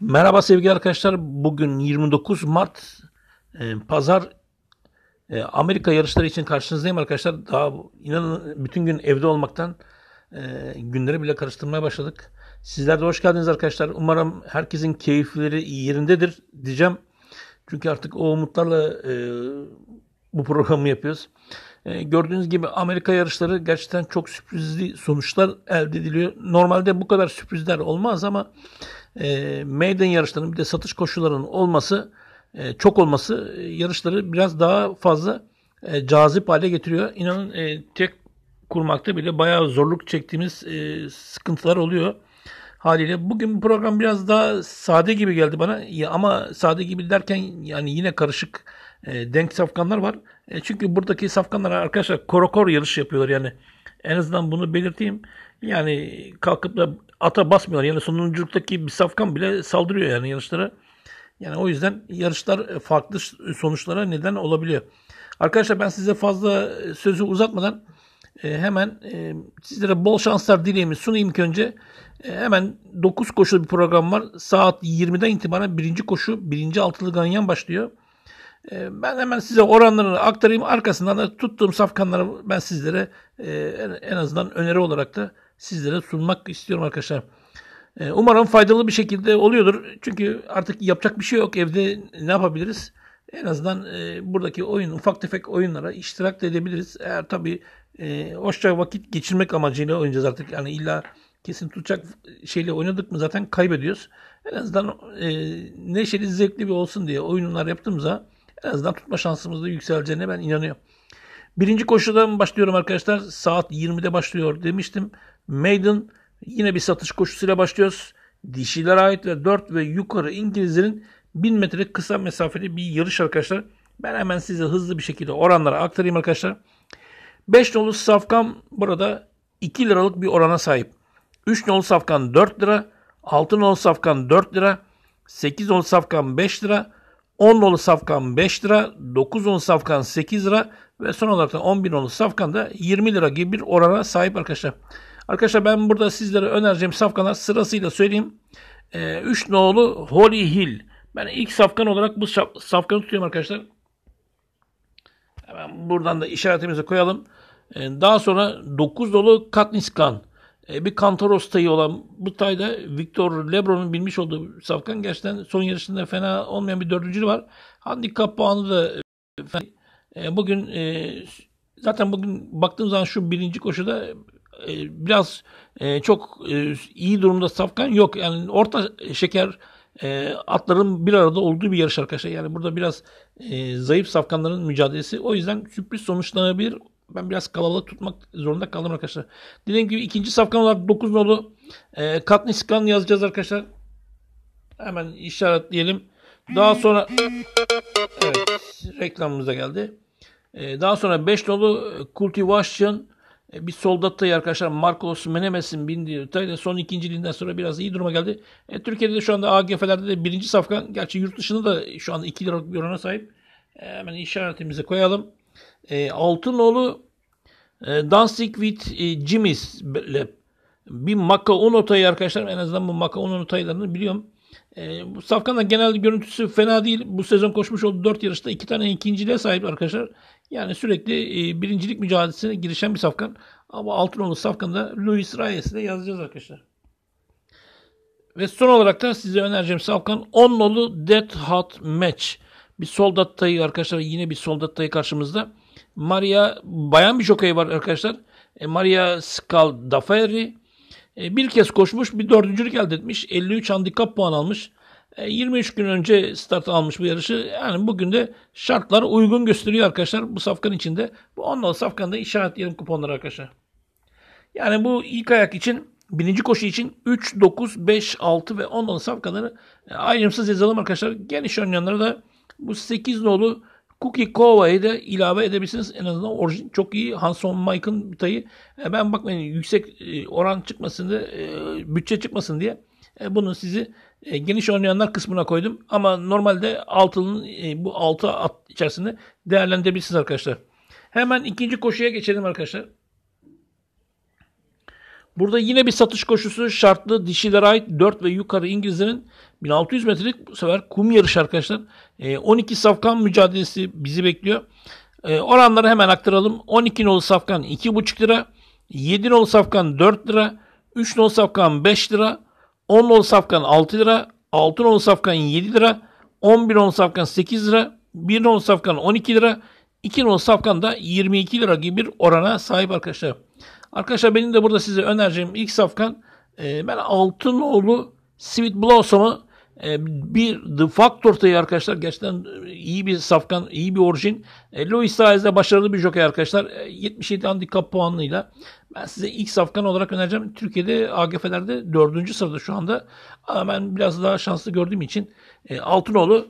Merhaba sevgili arkadaşlar. Bugün 29 Mart e, Pazar e, Amerika yarışları için karşınızdayım arkadaşlar. Daha inanın bütün gün evde olmaktan e, günleri bile karıştırmaya başladık. Sizler de hoş geldiniz arkadaşlar. Umarım herkesin keyifleri yerindedir diyeceğim. Çünkü artık o umutlarla e, bu programı yapıyoruz. E, gördüğünüz gibi Amerika yarışları gerçekten çok sürprizli sonuçlar elde ediliyor. Normalde bu kadar sürprizler olmaz ama e, maiden yarışlarının bir de satış koşullarının olması e, çok olması e, yarışları biraz daha fazla e, cazip hale getiriyor. İnanın e, tek kurmakta bile bayağı zorluk çektiğimiz e, sıkıntılar oluyor haliyle. Bugün bu program biraz daha sade gibi geldi bana ya, ama sade gibi derken yani yine karışık e, denk safkanlar var. E, çünkü buradaki safkanlar arkadaşlar korokor yarış yapıyorlar yani. En azından bunu belirteyim. Yani kalkıp da ata basmıyorlar. Yani sonunculuktaki bir safkan bile saldırıyor yani yarışlara. Yani o yüzden yarışlar farklı sonuçlara neden olabiliyor. Arkadaşlar ben size fazla sözü uzatmadan e, hemen e, sizlere bol şanslar dileğimi sunayım ki önce. E, hemen 9 koşulu bir program var. Saat 20'den itibaren birinci koşu, birinci altılı ganyan başlıyor. Ben hemen size oranlarını aktarayım. Arkasından da tuttuğum safkanları ben sizlere en azından öneri olarak da sizlere sunmak istiyorum arkadaşlar. Ee, umarım faydalı bir şekilde oluyordur. Çünkü artık yapacak bir şey yok. Evde ne yapabiliriz? En azından e, buradaki oyun, ufak tefek oyunlara iştirak da edebiliriz. Eğer tabii e, hoşça vakit geçirmek amacıyla oynayacağız artık. Yani illa kesin tutacak şeyle oynadık mı zaten kaybediyoruz. En azından e, neşeli zevkli bir olsun diye oyunlar yaptığımızda en azından tutma da yükseleceğine ben inanıyorum. Birinci koşudan başlıyorum arkadaşlar. Saat 20'de başlıyor demiştim. Maiden yine bir satış koşusuyla başlıyoruz. Dişilere ait ve 4 ve yukarı İngilizlerin 1000 metrelik kısa mesafeli bir yarış arkadaşlar. Ben hemen size hızlı bir şekilde oranlara aktarayım arkadaşlar. 5 nolu safkan burada 2 liralık bir orana sahip. 3 nolu safkan 4 lira. 6 nolu safkan 4 lira. 8 nolu safkan 5 lira. 10 nolu safkan 5 lira. 9 nolu safkan 8 lira. Ve son olarak da 11 nolu safkan da 20 lira gibi bir orana sahip arkadaşlar. Arkadaşlar ben burada sizlere önereceğim safkanlar sırasıyla söyleyeyim. 3 ee, nolu Holy Hill. Ben ilk safkan olarak bu saf safkanı tutuyorum arkadaşlar. Hemen buradan da işaretimizi koyalım. Ee, daha sonra 9 nolu Katniskan. Ee, bir Kantoros tayı olan bu tayda Victor Lebron'un bilmiş olduğu safkan gerçekten son yarışında fena olmayan bir dördüncü var. Handikap puanı da e, ee, bugün e, zaten bugün baktığım zaman şu birinci koşuda e, biraz e, çok e, iyi durumda safkan yok. Yani orta şeker atların bir arada olduğu bir yarış arkadaşlar. Yani burada biraz zayıf safkanların mücadelesi. O yüzden sürpriz sonuçlanabilir. Ben biraz kalabalık tutmak zorunda kaldım arkadaşlar. Dediğim gibi ikinci safkan olarak 9 nolu e, Katniskan yazacağız arkadaşlar. Hemen işaretleyelim. Daha sonra evet reklamımıza geldi. Ee, daha sonra 5 nolu Cultivation e, bir soldattayı arkadaşlar Marcos Menemes'in bindiği Italia'da son ikinciliğinden sonra biraz iyi duruma geldi. E, Türkiye'de de şu anda AGF'lerde de birinci safkan. Gerçi yurt dışında da şu anda 2 liralık bir orana sahip. E, hemen işaretimizi koyalım. E, Altınoğlu e, Dancing with e, Jimmy's bir Maka 10 arkadaşlar en azından bu Maka 10 biliyorum. E, bu Safkan'ın genel görüntüsü fena değil. Bu sezon koşmuş olduğu 4 yarışta 2 tane ikinciliğe sahip arkadaşlar. Yani sürekli e, birincilik mücadelesine girişen bir Safkan. Ama safkan da Luis Reyes'i yazacağız arkadaşlar. Ve son olarak da size önereceğim Safkan 10 nolu Dead Hot Match. Bir soldat tayı arkadaşlar yine bir soldat tayı karşımızda. Maria bayan bir jokey var arkadaşlar. E, Maria Skal Daferi e, bir kez koşmuş, bir dördüncülük elde etmiş. 53 handikap puan almış. 23 e, gün önce start almış bu yarışı. Yani bugün de şartlar uygun gösteriyor arkadaşlar bu safkan içinde. Bu da işaret yarım kuponları arkadaşlar. Yani bu ilk ayak için birinci koşu için 3, 9, 5, 6 ve 10 olan e, ayrımsız yazalım arkadaşlar. Geniş oynayanlara da bu 8 nolu Cookie Kova'yı da ilave edebilirsiniz. En azından orijin çok iyi. Hanson Mike'ın bitayı. E, ben bakmayın yüksek e, oran çıkmasın diye, e, bütçe çıkmasın diye e, bunu sizi geniş oynayanlar kısmına koydum. Ama normalde altının bu altı at içerisinde değerlendirebilirsiniz arkadaşlar. Hemen ikinci koşuya geçelim arkadaşlar. Burada yine bir satış koşusu şartlı dişilere ait 4 ve yukarı İngilizlerin 1600 metrelik bu sefer kum yarışı arkadaşlar. E, ee, 12 safkan mücadelesi bizi bekliyor. E, oranları hemen aktaralım. 12 nolu safkan 2,5 lira. 7 nolu safkan 4 lira. 3 nolu safkan 5 lira. 10 nolu safkan 6 lira. 6 nolu safkan 7 lira. 11 nolu safkan 8 lira. 1 nolu safkan 12 lira. 2 nolu safkan da 22 lira gibi bir orana sahip arkadaşlar. Arkadaşlar benim de burada size önereceğim ilk safkan e, ben Altınoğlu Sweet Blossom'ı e, bir The Fact ortaya arkadaşlar gerçekten e, iyi bir safkan, iyi bir orijin. E, Louis Saez de başarılı bir jockey arkadaşlar. 77 handikap puanıyla ben size ilk safkan olarak önereceğim. Türkiye'de AGF'lerde 4. sırada şu anda. Ama ben biraz daha şanslı gördüğüm için Altınoğlu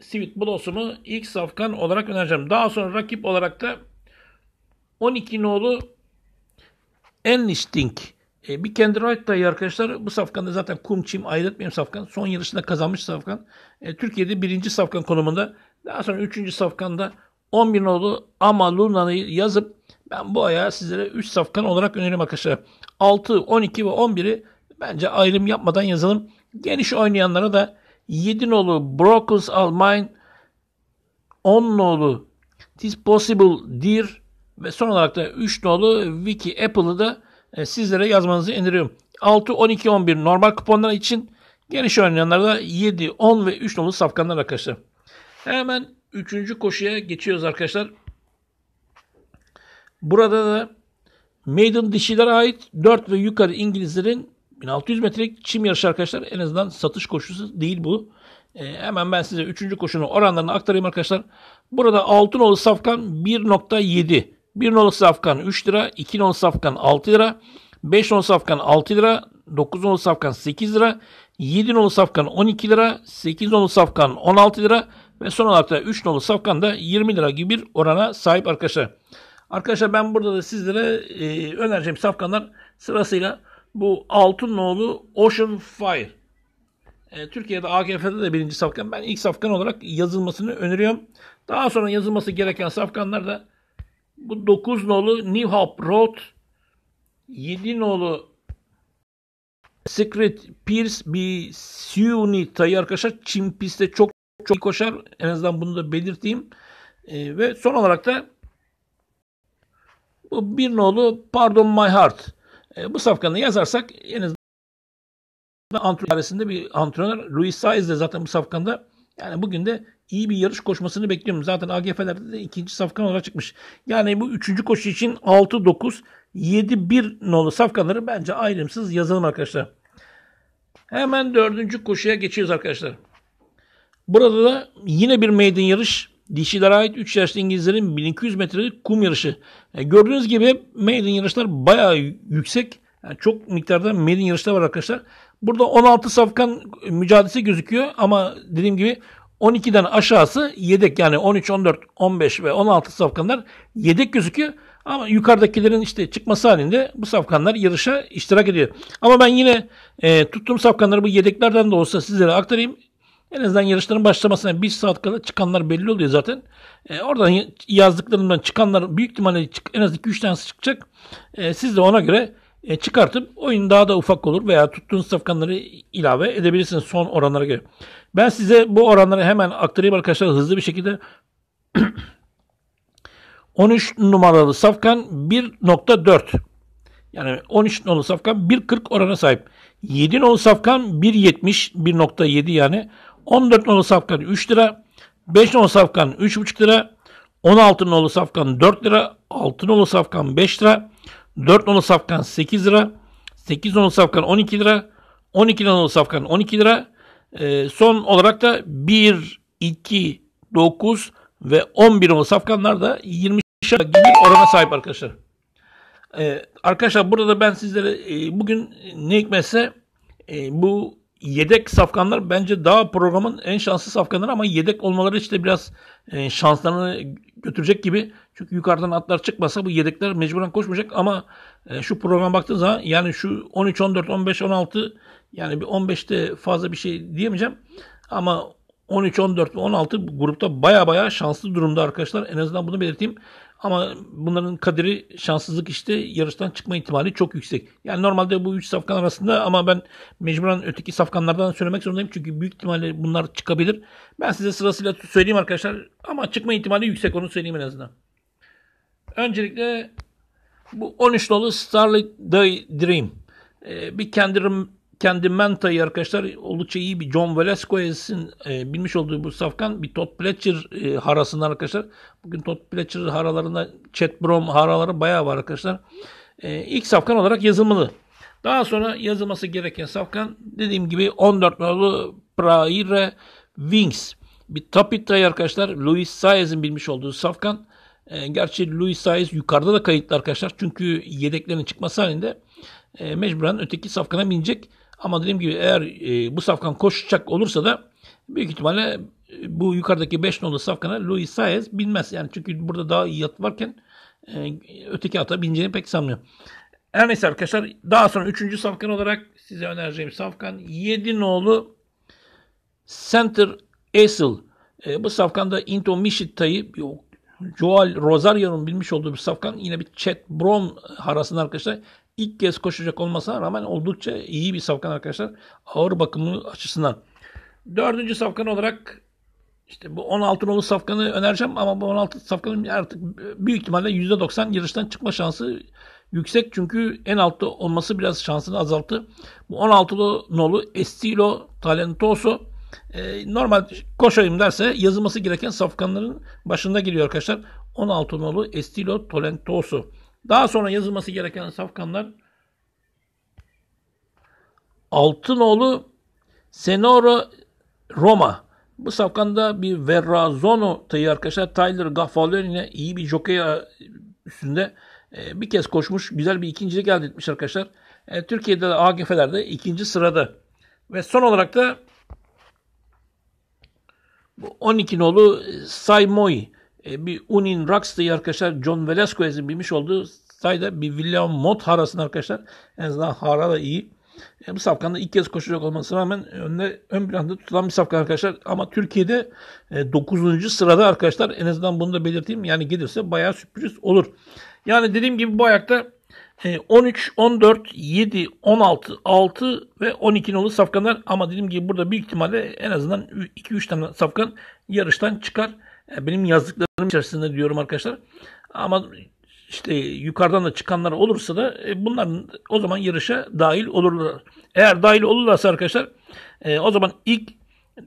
Sivit Blossom'u ilk safkan olarak önereceğim. Daha sonra rakip olarak da 12 nolu Enlisting e, bir kendi Wright dayı arkadaşlar bu safkanda zaten kum çim ayrıtmayayım safkan. Son yarışında kazanmış safkan. E, Türkiye'de birinci safkan konumunda. Daha sonra üçüncü safkanda 11 oldu ama Luna'yı yazıp ben bu ayağı sizlere 3 safkan olarak öneririm arkadaşlar. 6, 12 ve 11'i bence ayrım yapmadan yazalım. Geniş oynayanlara da 7 nolu Brokers Almain 10 nolu Tis Possible Deer ve son olarak da 3 nolu Wiki Apple'ı da e, sizlere yazmanızı öneriyorum. 6, 12, 11 normal kuponlar için geniş oynayanlarda 7, 10 ve 3 nolu safkanlar arkadaşlar. Hemen 3. koşuya geçiyoruz arkadaşlar. Burada da Maiden dişilere ait 4 ve yukarı İngilizlerin 1600 metrelik çim yarışı arkadaşlar. En azından satış koşusu değil bu. E, hemen ben size 3. koşunun oranlarını aktarayım arkadaşlar. Burada altın Altınoğlu Safkan 1.7. 1 nolu safkan 3 lira, 2 nolu safkan 6 lira, 5 nolu safkan 6 lira, 9 nolu safkan 8 lira, 7 nolu safkan 12 lira, 8 nolu safkan 16 lira ve son olarak da 3 nolu safkan da 20 lira gibi bir orana sahip arkadaşlar. Arkadaşlar ben burada da sizlere e, önereceğim safkanlar sırasıyla bu altın nolu Ocean Fire. E, Türkiye'de AKF'de de birinci safkan. Ben ilk safkan olarak yazılmasını öneriyorum. Daha sonra yazılması gereken safkanlar da bu 9 nolu New Hope Road, 7 nolu Secret Pierce bir Siuni tayı arkadaşlar Çin pistte çok çok iyi koşar. En azından bunu da belirteyim. E, ve son olarak da bu bir nolu Pardon My Heart. E, bu safkanı yazarsak en azından antrenör bir antrenör Luis Saez de zaten bu safkanda yani bugün de iyi bir yarış koşmasını bekliyorum. Zaten AGF'lerde de ikinci safkan olarak çıkmış. Yani bu üçüncü koşu için 6, 9, 7, 1 nolu safkanları bence ayrımsız yazalım arkadaşlar. Hemen dördüncü koşuya geçiyoruz arkadaşlar. Burada da yine bir meydan yarış. Dişilere ait 3 yaşlı İngilizlerin 1200 metrelik kum yarışı. E gördüğünüz gibi meydan yarışlar bayağı yüksek. Yani çok miktarda Mel'in yarışları var arkadaşlar. Burada 16 safkan mücadelesi gözüküyor ama dediğim gibi 12'den aşağısı yedek yani 13, 14, 15 ve 16 safkanlar yedek gözüküyor. Ama yukarıdakilerin işte çıkması halinde bu safkanlar yarışa iştirak ediyor. Ama ben yine e, tuttuğum safkanları bu yedeklerden de olsa sizlere aktarayım. En azından yarışların başlamasına bir saat kadar çıkanlar belli oluyor zaten. E, oradan yazdıklarımdan çıkanlar büyük ihtimalle en az 2-3 tanesi çıkacak. E, siz de ona göre e, çıkartıp oyun daha da ufak olur veya tuttuğun safkanları ilave edebilirsiniz son oranlara göre. Ben size bu oranları hemen aktarayım arkadaşlar hızlı bir şekilde. 13 numaralı safkan 1.4. Yani 13 numaralı safkan 1.40 orana sahip. 7 numaralı safkan 1.70 1.7 yani. 14 numaralı safkan 3 lira. 5 numaralı safkan 3.5 lira. 16 numaralı safkan 4 lira. 6 numaralı safkan 5 lira. 4 nolu safkan 8 lira. 8 nolu safkan 12 lira. 12 nolu safkan 12 lira. E, son olarak da 1, 2, 9 ve 11 nolu safkanlar da 20 gibi orana sahip arkadaşlar. E, arkadaşlar burada da ben sizlere e, bugün ne hikmetse e, bu yedek safkanlar bence daha programın en şanslı safkanları ama yedek olmaları işte biraz e, şanslarını götürecek gibi. Çünkü yukarıdan atlar çıkmasa bu yedekler mecburen koşmayacak ama e, şu program baktığın zaman yani şu 13, 14, 15, 16 yani bir 15'te fazla bir şey diyemeyeceğim. Ama 13, 14 ve 16 bu grupta baya baya şanslı durumda arkadaşlar. En azından bunu belirteyim. Ama bunların kaderi şanssızlık işte yarıştan çıkma ihtimali çok yüksek. Yani normalde bu 3 safkan arasında ama ben mecburen öteki safkanlardan söylemek zorundayım. Çünkü büyük ihtimalle bunlar çıkabilir. Ben size sırasıyla söyleyeyim arkadaşlar. Ama çıkma ihtimali yüksek onu söyleyeyim en azından. Öncelikle bu 13 dolu Starlight Daydream. Ee, bir kendim Candimenta'yı arkadaşlar oldukça iyi bir John Velasquez'in e, bilmiş olduğu bu safkan bir Todd Pletcher e, harasından arkadaşlar. Bugün Todd Pletcher haralarında Chet Brom haraları bayağı var arkadaşlar. E, ilk safkan olarak yazılmalı. Daha sonra yazılması gereken safkan dediğim gibi 14 numaralı Praire Wings. Bir Tapita'yı arkadaşlar Luis Saez'in bilmiş olduğu safkan. E, gerçi Luis Saez yukarıda da kayıtlı arkadaşlar. Çünkü yedeklerin çıkması halinde e, mecburen öteki safkana binecek. Ama dediğim gibi eğer e, bu safkan koşacak olursa da büyük ihtimalle bu yukarıdaki 5 nolu safkana Luis Saez binmez. Yani çünkü burada daha iyi at varken öteki ata bineceğini pek sanmıyorum. Her neyse arkadaşlar daha sonra 3. safkan olarak size önereceğim safkan 7 nolu Center Asil. bu safkanda Into yok. Joel Rosario'nun bilmiş olduğu bir safkan yine bir Chet Brom harasında arkadaşlar ilk kez koşacak olmasına rağmen oldukça iyi bir safkan arkadaşlar ağır bakımı açısından. Dördüncü safkan olarak işte bu 16 nolu safkanı önereceğim ama bu 16 safkanın artık büyük ihtimalle %90 yarıştan çıkma şansı yüksek. Çünkü en altta olması biraz şansını azalttı. Bu 16 nolu Estilo Talentoso e, normal koşayım derse yazılması gereken safkanların başında giriyor arkadaşlar. 16 nolu Estilo Tolentoso. Daha sonra yazılması gereken safkanlar Altınoğlu Senoro Roma. Bu safkanda bir Verrazano tayı arkadaşlar. Tyler Gaffalerine iyi bir jockey e, üstünde e, bir kez koşmuş. Güzel bir ikinci elde etmiş arkadaşlar. E, Türkiye'de de AGF'lerde ikinci sırada. Ve son olarak da 12 nolu e, Say Moy. E, bir Unin Rocks'tı arkadaşlar John Velasquez'in bilmiş olduğu sayda bir William Mott harasını arkadaşlar. En azından hara da iyi. E, bu safkanda ilk kez koşacak olmasına rağmen önde, ön planda tutulan bir safka arkadaşlar. Ama Türkiye'de e, 9. sırada arkadaşlar en azından bunu da belirteyim. Yani gelirse bayağı sürpriz olur. Yani dediğim gibi bu ayakta 13, 14, 7, 16, 6 ve 12 nolu safkanlar ama dedim ki burada büyük ihtimalle en azından 2-3 tane safkan yarıştan çıkar. E, benim yazdıklarım içerisinde diyorum arkadaşlar. Ama işte yukarıdan da çıkanlar olursa da e, bunlar o zaman yarışa dahil olurlar. Eğer dahil olurlarsa arkadaşlar e, o zaman ilk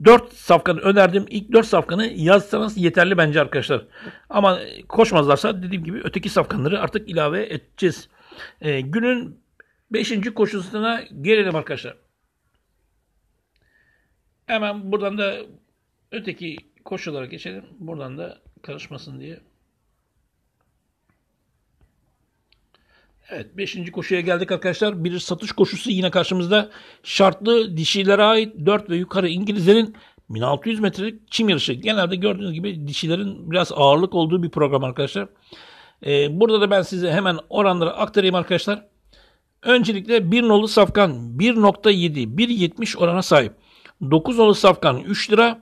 4 safkanı önerdim. İlk 4 safkanı yazsanız yeterli bence arkadaşlar. Ama koşmazlarsa dediğim gibi öteki safkanları artık ilave edeceğiz. E, günün beşinci koşusuna gelelim arkadaşlar. Hemen buradan da öteki koşulara geçelim. Buradan da karışmasın diye. Evet 5. koşuya geldik arkadaşlar. Bir satış koşusu yine karşımızda. Şartlı dişilere ait 4 ve yukarı İngilizlerin 1600 metrelik çim yarışı. Genelde gördüğünüz gibi dişilerin biraz ağırlık olduğu bir program arkadaşlar. E, burada da ben size hemen oranları aktarayım arkadaşlar. Öncelikle 1 nolu safkan 1.7, 1.70 orana sahip. 9 nolu safkan 3 lira,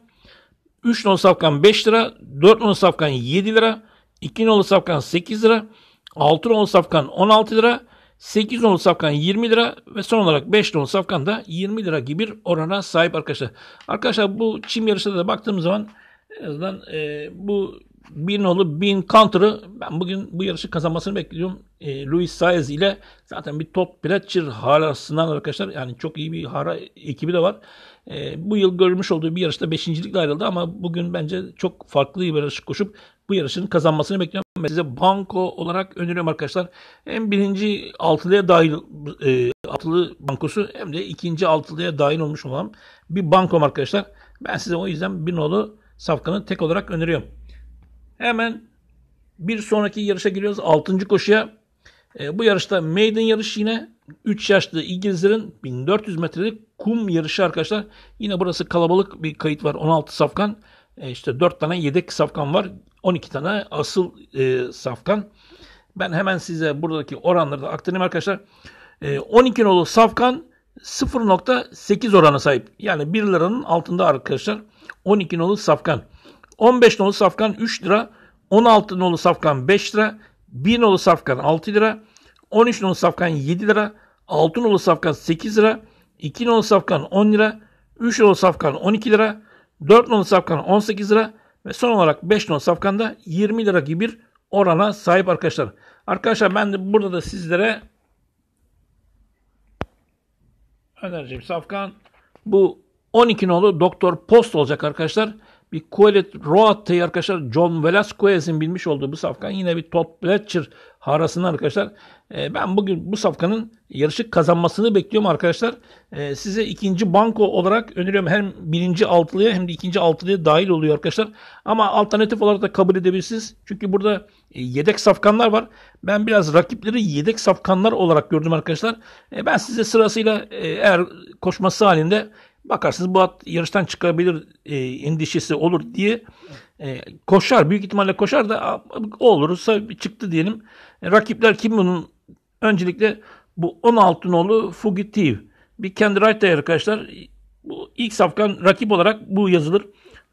3 nolu safkan 5 lira, 4 nolu safkan 7 lira, 2 nolu safkan 8 lira, 6 nolu safkan 16 lira, 8 nolu safkan 20 lira ve son olarak 5 nolu safkan da 20 lira gibi bir orana sahip arkadaşlar. Arkadaşlar bu çim yarışına da baktığımız zaman en azından e, bu bir nolu bin counter'ı ben bugün bu yarışı kazanmasını bekliyorum. E, Luis Saez ile zaten bir Todd Pletcher harasından arkadaşlar yani çok iyi bir hara ekibi de var. E, bu yıl görmüş olduğu bir yarışta beşincilikle ayrıldı ama bugün bence çok farklı bir yarış koşup bu yarışın kazanmasını bekliyorum. Ben size banko olarak öneriyorum arkadaşlar. Hem birinci altılıya dahil e, altılı bankosu hem de ikinci altılıya dahil olmuş olan bir bankom arkadaşlar. Ben size o yüzden bir nolu safkanı tek olarak öneriyorum. Hemen bir sonraki yarışa giriyoruz. 6. koşuya. E, bu yarışta maiden yarışı yine 3 yaşlı İngilizlerin 1400 metrelik kum yarışı arkadaşlar. Yine burası kalabalık bir kayıt var. 16 safkan. E, işte 4 tane yedek safkan var. 12 tane asıl e, safkan. Ben hemen size buradaki oranları da aktarayım arkadaşlar. E, 12 nolu safkan 0.8 orana sahip. Yani 1 liranın altında arkadaşlar. 12 nolu safkan. 15 nolu safkan 3 lira, 16 nolu safkan 5 lira, 1 nolu safkan 6 lira, 13 nolu safkan 7 lira, 6 nolu safkan 8 lira, 2 nolu safkan 10 lira, 3 nolu safkan 12 lira, 4 nolu safkan 18 lira ve son olarak 5 nolu safkan da 20 lira gibi bir orana sahip arkadaşlar. Arkadaşlar ben de burada da sizlere önereceğim safkan bu 12 nolu Doktor Post olacak arkadaşlar bir Quelled Roat'ı arkadaşlar John Velasquez'in bilmiş olduğu bu safkan yine bir Todd Bletcher harasını arkadaşlar. E, ben bugün bu safkanın yarışı kazanmasını bekliyorum arkadaşlar. E, size ikinci banko olarak öneriyorum hem birinci altılıya hem de ikinci altılıya dahil oluyor arkadaşlar. Ama alternatif olarak da kabul edebilirsiniz. Çünkü burada e, yedek safkanlar var. Ben biraz rakipleri yedek safkanlar olarak gördüm arkadaşlar. E, ben size sırasıyla e, eğer koşması halinde bakarsınız bu at yarıştan çıkabilir e, endişesi olur diye e, koşar. Büyük ihtimalle koşar da o olursa çıktı diyelim. E, rakipler kim bunun? Öncelikle bu 16 nolu Fugitive. Bir kendi Wright'ta arkadaşlar. Bu ilk safkan rakip olarak bu yazılır.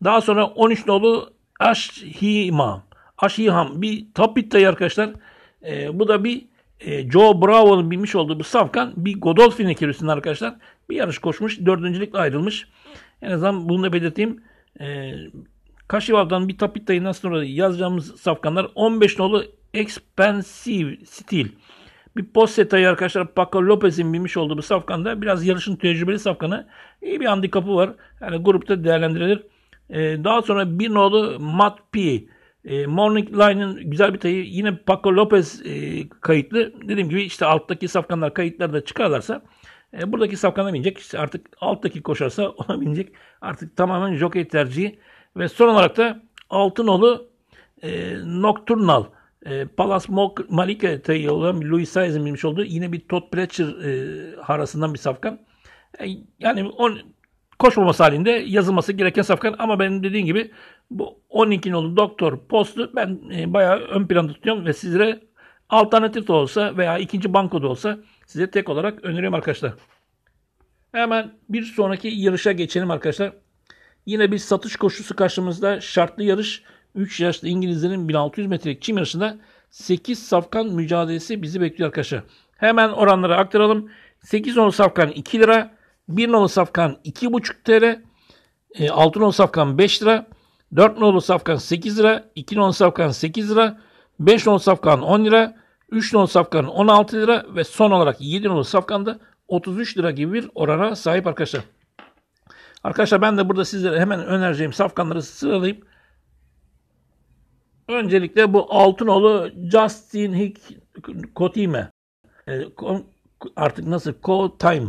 Daha sonra 13 nolu Ashiham. Ashiham bir top arkadaşlar. E, bu da bir e, Joe Bravo'nun binmiş olduğu bu Safkan bir Godolphin ekürüsünün arkadaşlar bir yarış koşmuş. Dördüncülükle ayrılmış. En azından bunu da belirteyim. E, Kaşivav'dan bir tapitayından sonra yazacağımız safkanlar 15 nolu Expensive Stil. Bir Posseta'yı arkadaşlar Paco Lopez'in binmiş olduğu bu safkanda biraz yarışın tecrübeli safkanı. iyi bir handikapı var. Yani grupta değerlendirilir. Ee, daha sonra bir nolu Matt P. E, Morning Line'ın güzel bir tayı yine Paco Lopez e, kayıtlı. Dediğim gibi işte alttaki safkanlar kayıtları da çıkarlarsa e, buradaki safkana binecek. İşte artık alttaki koşarsa ona binecek. Artık tamamen jockey tercihi. Ve son olarak da Altınolu e, Nocturnal e, Palas Malika tayı olan Louis Saiz'in bilmiş olduğu yine bir Todd Pletcher e, harasından bir safkan. E, yani on, koşmaması halinde yazılması gereken safkan ama benim dediğim gibi bu 12 nolu doktor postu ben e, bayağı ön planda tutuyorum ve sizlere alternatif de olsa veya ikinci banko da olsa size tek olarak öneriyorum arkadaşlar. Hemen bir sonraki yarışa geçelim arkadaşlar. Yine bir satış koşusu karşımızda şartlı yarış 3 yaşlı İngilizlerin 1600 metrelik çim yarışında 8 safkan mücadelesi bizi bekliyor arkadaşlar. Hemen oranları aktaralım. 8 nolu safkan 2 lira, 1 nolu safkan 2,5 TL, 6 e, nolu safkan 5 lira, 4 nolu safkan 8 lira, 2 nolu safkan 8 lira, 5 nolu safkan 10 lira, 3 nolu safkan 16 lira ve son olarak 7 nolu safkan da 33 lira gibi bir orana sahip arkadaşlar. Arkadaşlar ben de burada sizlere hemen önereceğim safkanları sıralayıp öncelikle bu Altınoğlu Justin Hick Kotime ee, artık nasıl Call Time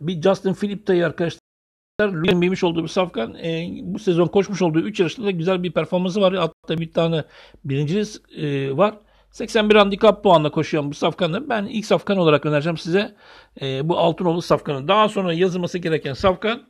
bir Justin Philip dayı arkadaşlar Lüle'nin bilmiş olduğu bir safkan e, bu sezon koşmuş olduğu 3 yarışta da güzel bir performansı var. Hatta bir tane birinci e, var. 81 handikap puanla koşuyan bu safkanı ben ilk safkan olarak önereceğim size. E, bu Altınoğlu safkanı. Daha sonra yazılması gereken safkan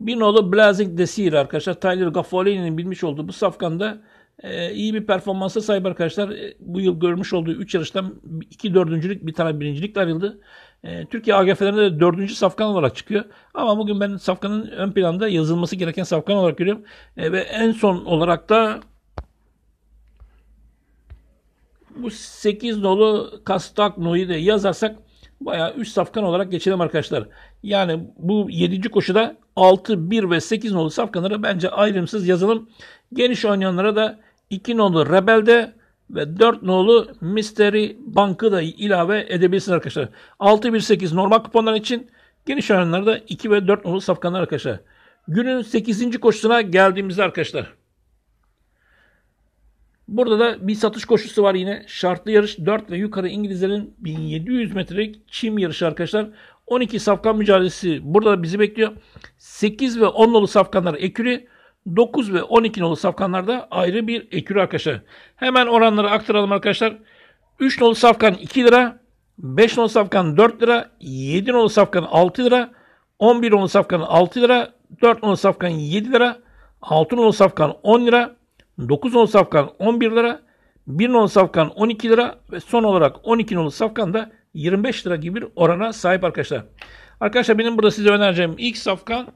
Binoğlu Blazing Desir arkadaşlar. Tyler Gaffolini'nin bilmiş olduğu bu safkanda e, iyi bir performansa sahip arkadaşlar. E, bu yıl görmüş olduğu 3 yarıştan 2 dördüncülük bir tane birincilik ayrıldı. E, Türkiye AGF'lerinde dördüncü safkan olarak çıkıyor. Ama bugün ben safkanın ön planda yazılması gereken safkan olarak görüyorum. E, ve en son olarak da bu 8 kastak Kastakno'yu da yazarsak bayağı 3 safkan olarak geçelim arkadaşlar. Yani bu 7. koşuda 6, 1 ve 8 nolu safkanlara bence ayrımsız yazalım. Geniş oynayanlara da 2 nolu Rebel'de ve 4 nolu Mystery Bank'ı da ilave edebilirsiniz arkadaşlar. 618 normal kuponlar için geniş oranlarda 2 ve 4 nolu safkanlar arkadaşlar. Günün 8. koşusuna geldiğimizde arkadaşlar. Burada da bir satış koşusu var yine. Şartlı yarış 4 ve yukarı İngilizlerin 1700 metrelik çim yarışı arkadaşlar. 12 safkan mücadelesi burada bizi bekliyor. 8 ve 10 nolu safkanlar ekürü. 9 ve 12 nolu safkanlarda ayrı bir ekürü arkadaşlar. Hemen oranları aktaralım arkadaşlar. 3 nolu safkan 2 lira, 5 nolu safkan 4 lira, 7 nolu safkan 6 lira, 11 nolu safkan 6 lira, 4 nolu safkan 7 lira, 6 nolu safkan 10 lira, 9 nolu safkan 11 lira, 1 nolu safkan 12 lira ve son olarak 12 nolu safkan da 25 lira gibi bir orana sahip arkadaşlar. Arkadaşlar benim burada size önereceğim ilk safkan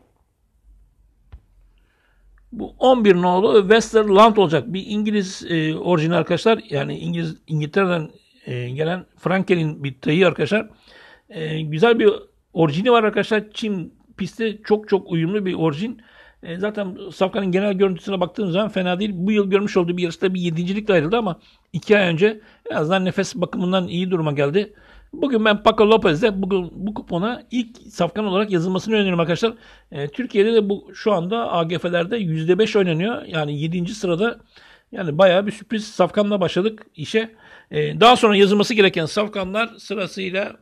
bu 11 nolu Westerland olacak. Bir İngiliz e, orijinal arkadaşlar. Yani İngiliz İngiltere'den e, gelen Frankel'in bir tayı arkadaşlar. E, güzel bir orijini var arkadaşlar. Çim pisti çok çok uyumlu bir orijin. E, zaten Safkan'ın genel görüntüsüne baktığınız zaman fena değil. Bu yıl görmüş olduğu bir yarışta bir yedincilikle ayrıldı ama iki ay önce en azından nefes bakımından iyi duruma geldi. Bugün ben Paco Lopez'de bugün bu kupona ilk safkan olarak yazılmasını öneriyorum arkadaşlar. E, Türkiye'de de bu şu anda AGF'lerde %5 oynanıyor. Yani 7. sırada yani bayağı bir sürpriz safkanla başladık işe. E, daha sonra yazılması gereken safkanlar sırasıyla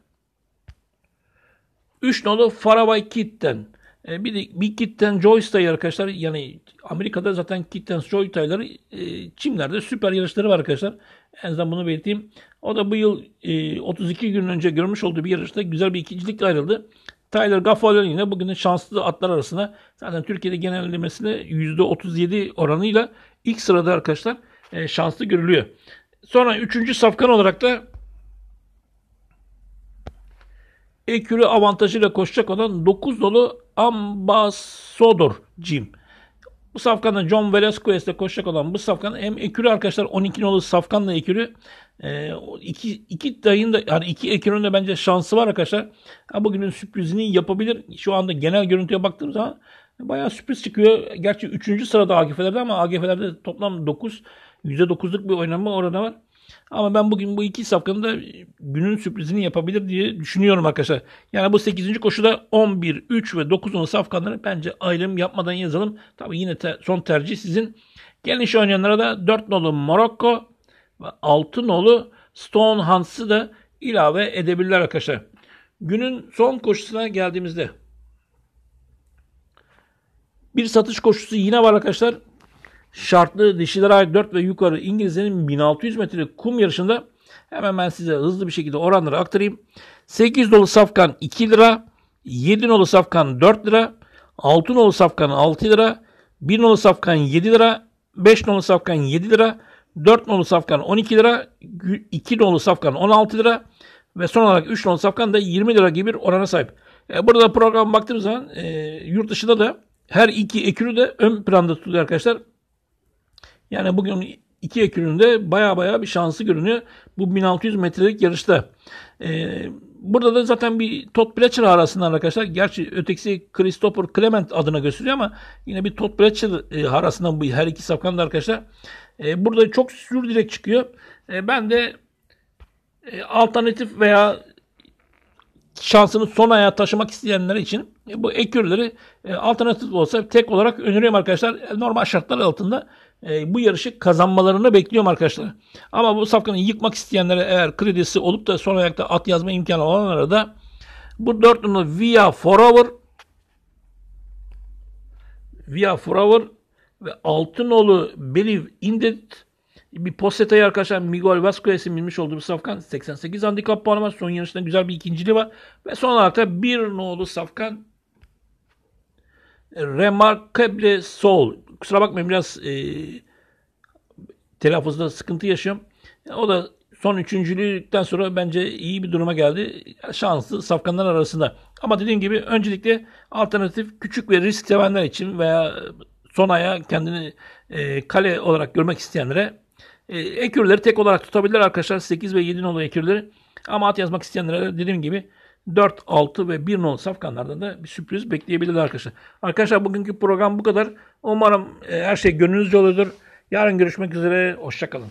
3 nolu Faraway Kitten. E, bir, de, bir Kitten Joystay arkadaşlar yani Amerika'da zaten Kitten Joystay'ları e, çimlerde süper yarışları var arkadaşlar. En azından bunu belirteyim. O da bu yıl 32 e, gün önce görmüş olduğu bir yarışta güzel bir ikincilikle ayrıldı. Tyler Gaffalon yine bugünün şanslı atlar arasında zaten Türkiye'de genellemesine %37 oranıyla ilk sırada arkadaşlar e, şanslı görülüyor. Sonra üçüncü safkan olarak da Ekürü avantajıyla koşacak olan 9 dolu Ambassador Jim. Bu safkanın John ile koşacak olan bu safkanın hem ekürü arkadaşlar 12 nolu safkanla ekürü e, iki, iki dayın da yani iki ekürün de bence şansı var arkadaşlar. Ha, bugünün sürprizini yapabilir. Şu anda genel görüntüye baktığım zaman bayağı sürpriz çıkıyor. Gerçi 3. sırada AGF'lerde ama AGF'lerde toplam 9 %9'luk bir oynama orada var. Ama ben bugün bu iki safkanın da günün sürprizini yapabilir diye düşünüyorum arkadaşlar. Yani bu 8. koşuda 11, 3 ve 9 10 safkanları bence ayrım yapmadan yazalım. Tabii yine te, son tercih sizin. Gelin şu oynayanlara da 4 nolu Morocco ve 6 nolu Stonehance'ı da ilave edebilirler arkadaşlar. Günün son koşusuna geldiğimizde bir satış koşusu yine var arkadaşlar şartlı dişiler ait 4 ve yukarı İngilizlerin 1600 metrelik kum yarışında hemen ben size hızlı bir şekilde oranları aktarayım. 8 dolu safkan 2 lira, 7 nolu safkan 4 lira, 6 nolu safkan 6 lira, 1 nolu safkan 7 lira, 5 nolu safkan 7 lira, 4 nolu safkan 12 lira, 2 nolu safkan 16 lira ve son olarak 3 nolu safkan da 20 lira gibi bir orana sahip. E, burada program baktığımız zaman e, yurt dışında da her iki ekürü de ön planda tutuyor arkadaşlar. Yani bugün iki eküründe baya baya bir şansı görünüyor bu 1600 metrelik yarışta. Ee, burada da zaten bir Todd Bletcher harasından arkadaşlar. Gerçi öteksi Christopher Clement adına gösteriyor ama yine bir Todd Bletcher e, harasından bu her iki safkan da arkadaşlar. E, burada çok sür direk çıkıyor. E, ben de e, alternatif veya şansını son ayağa taşımak isteyenler için e, bu ekürleri e, alternatif olsa tek olarak öneriyorum arkadaşlar. E, normal şartlar altında e, bu yarışı kazanmalarını bekliyorum arkadaşlar. Ama bu safkanı yıkmak isteyenlere eğer kredisi olup da son ayakta at yazma imkanı olanlara da bu dört numaralı Via Forever Via Forever ve Altınolu Believe Indet bir Posseta'yı arkadaşlar Miguel Vasquez'in bilmiş olduğu bir safkan. 88 handikap puanı var. Son yarışında güzel bir ikinciliği var. Ve son olarak da bir nolu safkan Remarkable Soul. Kusura bakmayın biraz e, telaffuzda sıkıntı yaşıyorum. O da son üçüncülükten sonra bence iyi bir duruma geldi. Şanslı safkanlar arasında. Ama dediğim gibi öncelikle alternatif küçük ve risk sevenler için veya son aya kendini e, kale olarak görmek isteyenlere e, ekürleri tek olarak tutabilirler arkadaşlar. 8 ve 7 nolu ekürleri. Ama at yazmak isteyenlere dediğim gibi 4, 6 ve 1 nolu safkanlardan da bir sürpriz bekleyebilirler arkadaşlar. Arkadaşlar bugünkü program bu kadar. Umarım e, her şey gönlünüzce oluyordur. Yarın görüşmek üzere. Hoşçakalın.